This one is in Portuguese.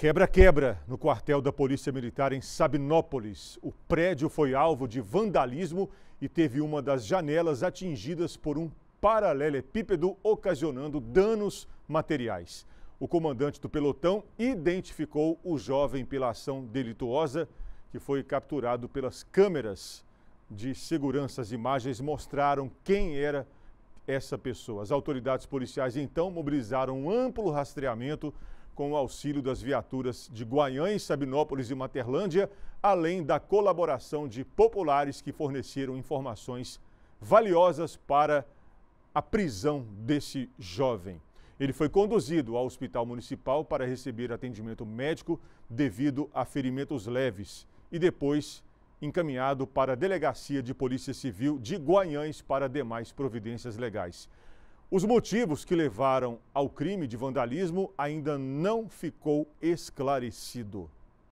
Quebra-quebra no quartel da Polícia Militar em Sabinópolis. O prédio foi alvo de vandalismo e teve uma das janelas atingidas por um paralelepípedo, ocasionando danos materiais. O comandante do pelotão identificou o jovem pela ação delituosa, que foi capturado pelas câmeras de segurança. As imagens mostraram quem era essa pessoa. As autoridades policiais então mobilizaram um amplo rastreamento com o auxílio das viaturas de Guaiães, Sabinópolis e Materlândia, além da colaboração de populares que forneceram informações valiosas para a prisão desse jovem. Ele foi conduzido ao hospital municipal para receber atendimento médico devido a ferimentos leves e depois encaminhado para a Delegacia de Polícia Civil de Guanhães para demais providências legais. Os motivos que levaram ao crime de vandalismo ainda não ficou esclarecido.